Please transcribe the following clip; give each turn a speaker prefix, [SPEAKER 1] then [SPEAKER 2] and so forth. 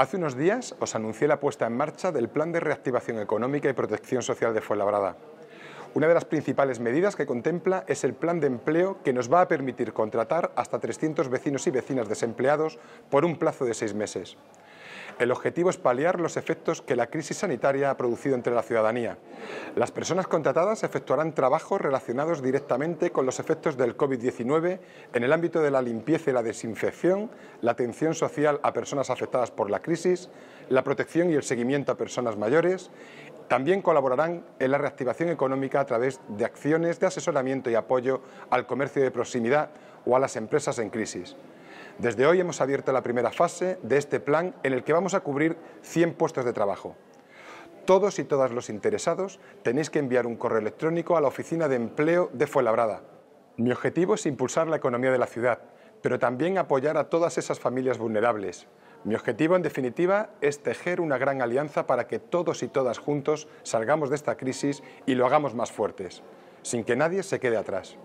[SPEAKER 1] Hace unos días os anuncié la puesta en marcha del Plan de Reactivación Económica y Protección Social de Fuenlabrada. Una de las principales medidas que contempla es el plan de empleo que nos va a permitir contratar hasta 300 vecinos y vecinas desempleados por un plazo de seis meses. El objetivo es paliar los efectos que la crisis sanitaria ha producido entre la ciudadanía. Las personas contratadas efectuarán trabajos relacionados directamente con los efectos del COVID-19 en el ámbito de la limpieza y la desinfección, la atención social a personas afectadas por la crisis, la protección y el seguimiento a personas mayores también colaborarán en la reactivación económica a través de acciones de asesoramiento y apoyo al comercio de proximidad o a las empresas en crisis. Desde hoy hemos abierto la primera fase de este plan en el que vamos a cubrir 100 puestos de trabajo. Todos y todas los interesados tenéis que enviar un correo electrónico a la Oficina de Empleo de Fuenlabrada. Mi objetivo es impulsar la economía de la ciudad, pero también apoyar a todas esas familias vulnerables, mi objetivo, en definitiva, es tejer una gran alianza para que todos y todas juntos salgamos de esta crisis y lo hagamos más fuertes, sin que nadie se quede atrás.